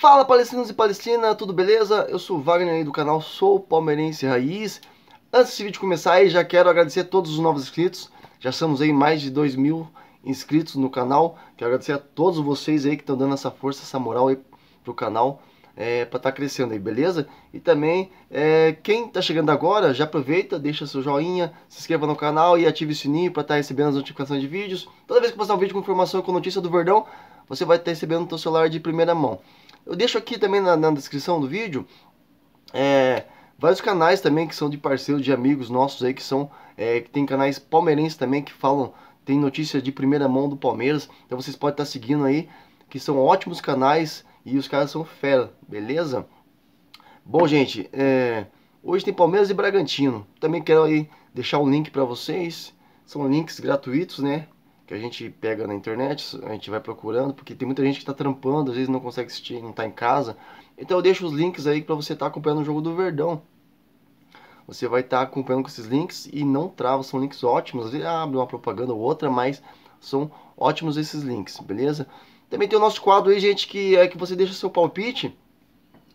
Fala palestinos e palestina, tudo beleza? Eu sou o Wagner aí do canal Sou Palmeirense Raiz. Antes desse vídeo começar aí, já quero agradecer a todos os novos inscritos. Já estamos aí mais de 2 mil inscritos no canal. Quero agradecer a todos vocês aí que estão dando essa força, essa moral aí pro canal. É, para estar tá crescendo aí, beleza? E também, é, quem está chegando agora, já aproveita, deixa seu joinha, se inscreva no canal e ative o sininho para estar tá recebendo as notificações de vídeos. Toda vez que postar um vídeo com informação com notícia do Verdão, você vai estar tá recebendo no seu celular de primeira mão. Eu deixo aqui também na, na descrição do vídeo é, vários canais também que são de parceiros, de amigos nossos aí, que são, é, que tem canais palmeirenses também que falam, tem notícias de primeira mão do Palmeiras, então vocês podem estar seguindo aí, que são ótimos canais e os caras são fera, beleza? Bom, gente, é, hoje tem Palmeiras e Bragantino, também quero aí deixar um link para vocês, são links gratuitos, né? que a gente pega na internet, a gente vai procurando, porque tem muita gente que está trampando, às vezes não consegue assistir, não está em casa. Então eu deixo os links aí para você estar tá acompanhando o jogo do Verdão. Você vai estar tá acompanhando com esses links e não trava, são links ótimos. Às vezes ah, abre uma propaganda ou outra, mas são ótimos esses links, beleza? Também tem o nosso quadro aí, gente, que é que você deixa seu palpite.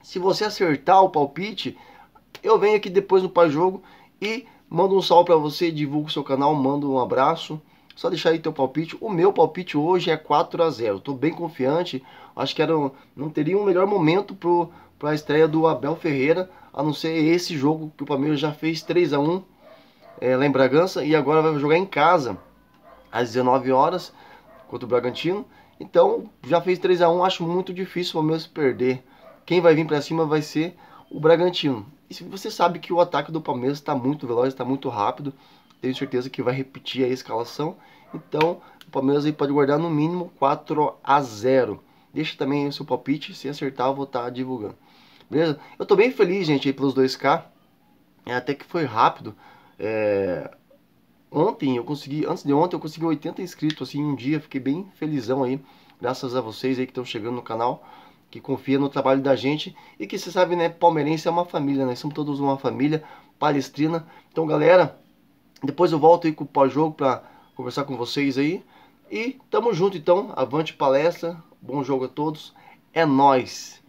Se você acertar o palpite, eu venho aqui depois no pai jogo e mando um salve para você, divulgo o seu canal, mando um abraço. Só deixar aí teu palpite. O meu palpite hoje é 4 a 0 Estou bem confiante. Acho que era, não teria um melhor momento para a estreia do Abel Ferreira, a não ser esse jogo que o Palmeiras já fez 3 a 1 é, lá em Bragança e agora vai jogar em casa às 19 horas contra o Bragantino. Então já fez 3 a 1 acho muito difícil o Palmeiras perder. Quem vai vir para cima vai ser o Bragantino. E você sabe que o ataque do Palmeiras está muito veloz, está muito rápido tenho certeza que vai repetir a escalação. Então, o Palmeiras aí pode guardar no mínimo 4 a 0. Deixa também o seu palpite, se acertar eu vou estar tá divulgando. Beleza? Eu tô bem feliz, gente, aí pelos 2K. É, até que foi rápido. É... Ontem eu consegui, antes de ontem eu consegui 80 inscritos assim um dia, fiquei bem felizão aí. Graças a vocês aí que estão chegando no canal que confia no trabalho da gente e que você sabe, né, palmeirense é uma família, nós né? somos todos uma família palestrina. Então, galera, depois eu volto aí com o pós-jogo para conversar com vocês aí. E tamo junto então, avante palestra, bom jogo a todos. É nós.